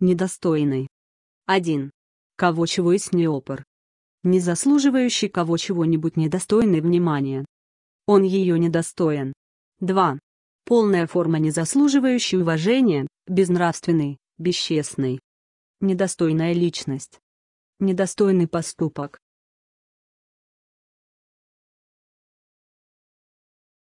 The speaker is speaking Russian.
недостойный. 1. Кого чего есть неопор. Не заслуживающий кого чего-нибудь недостойный внимания. Он ее недостоин. 2. Полная форма не уважения, безнравственный, бесчестный. Недостойная личность. Недостойный поступок.